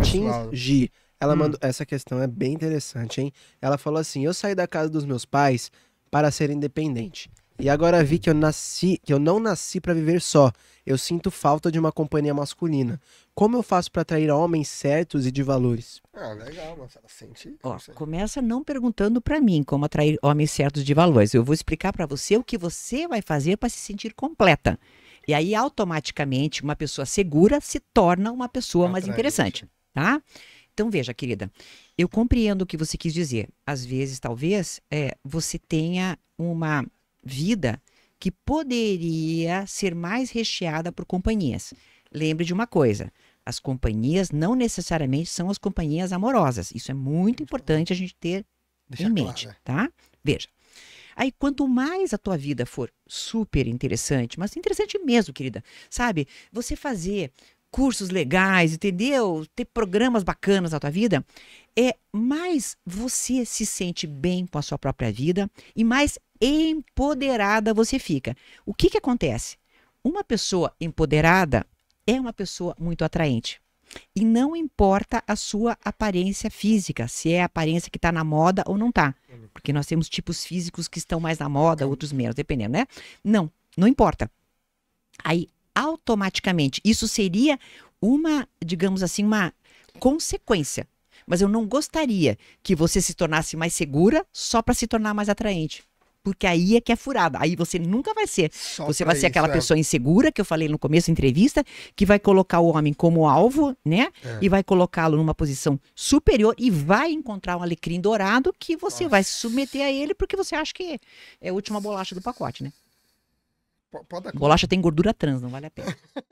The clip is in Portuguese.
Martins G. Ela hum. mandou. Essa questão é bem interessante, hein? Ela falou assim: Eu saí da casa dos meus pais para ser independente. E agora vi que eu nasci, que eu não nasci para viver só. Eu sinto falta de uma companhia masculina. Como eu faço para atrair homens certos e de valores? Ah, legal, mas ela sente. Ó, começa não perguntando para mim como atrair homens certos de valores. Eu vou explicar para você o que você vai fazer para se sentir completa. E aí automaticamente uma pessoa segura se torna uma pessoa Atraente. mais interessante tá? Então veja, querida, eu compreendo o que você quis dizer. Às vezes, talvez, é, você tenha uma vida que poderia ser mais recheada por companhias. Lembre de uma coisa: as companhias não necessariamente são as companhias amorosas. Isso é muito importante a gente ter Deixa em mente, claro, né? tá? Veja. Aí, quanto mais a tua vida for super interessante, mas interessante mesmo, querida, sabe? Você fazer cursos legais, entendeu? Ter programas bacanas na tua vida, é mais você se sente bem com a sua própria vida e mais empoderada você fica. O que que acontece? Uma pessoa empoderada é uma pessoa muito atraente. E não importa a sua aparência física, se é a aparência que está na moda ou não está. Porque nós temos tipos físicos que estão mais na moda, outros menos, dependendo, né? Não, não importa. Aí automaticamente. Isso seria uma, digamos assim, uma consequência. Mas eu não gostaria que você se tornasse mais segura só para se tornar mais atraente. Porque aí é que é furada. Aí você nunca vai ser. Só você vai ser isso, aquela é. pessoa insegura que eu falei no começo da entrevista, que vai colocar o homem como alvo, né? É. E vai colocá-lo numa posição superior e vai encontrar um alecrim dourado que você Nossa. vai se submeter a ele porque você acha que é a última bolacha do pacote, né? Pode dar Bolacha tem gordura trans, não vale a pena.